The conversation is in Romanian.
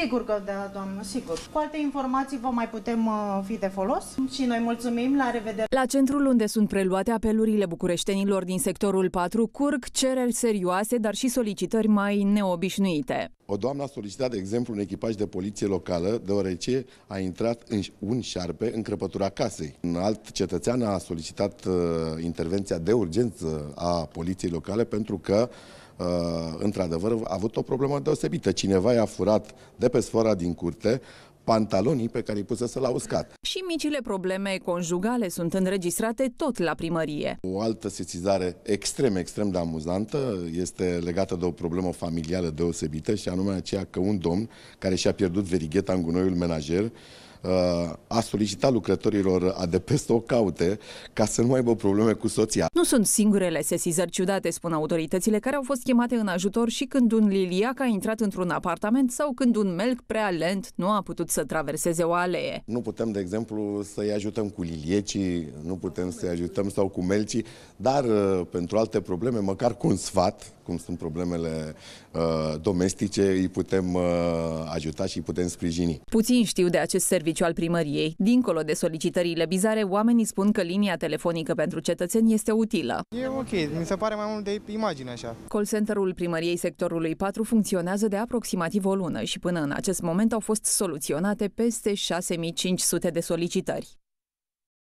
Sigur că da, doamnă, sigur. Cu alte informații vă mai putem uh, fi de folos și noi mulțumim, la revedere. La centrul unde sunt preluate apelurile bucureștenilor din sectorul 4 curg cereri serioase, dar și solicitări mai neobișnuite. O doamnă a solicitat, de exemplu, un echipaj de poliție locală, deoarece a intrat în un șarpe în crăpătura casei. Un alt cetățean a solicitat uh, intervenția de urgență a poliției locale pentru că Uh, într-adevăr, a avut o problemă deosebită. Cineva i-a furat de pe sfora din curte pantalonii pe care îi pusese la uscat. Și micile probleme conjugale sunt înregistrate tot la primărie. O altă sesizare extrem, extrem de amuzantă este legată de o problemă familială deosebită și anume aceea că un domn care și-a pierdut verigheta în gunoiul menajer a solicitat lucrătorilor ADP să o caute ca să nu mai aibă probleme cu soția. Nu sunt singurele sesizări ciudate, spun autoritățile, care au fost chemate în ajutor și când un liliac a intrat într-un apartament sau când un melc prea lent nu a putut să traverseze o alee. Nu putem, de exemplu, să-i ajutăm cu liliecii, nu putem să-i ajutăm sau cu melcii, dar uh, pentru alte probleme, măcar cu un sfat, cum sunt problemele uh, domestice, îi putem uh, ajuta și îi putem sprijini. Puțin știu de acest serviciu serviciu al primăriei. Dincolo de solicitările bizare, oamenii spun că linia telefonică pentru cetățeni este utilă. E ok, mi se pare mai mult de imagine așa. Call centerul primăriei sectorului 4 funcționează de aproximativ o lună și până în acest moment au fost soluționate peste 6500 de solicitări.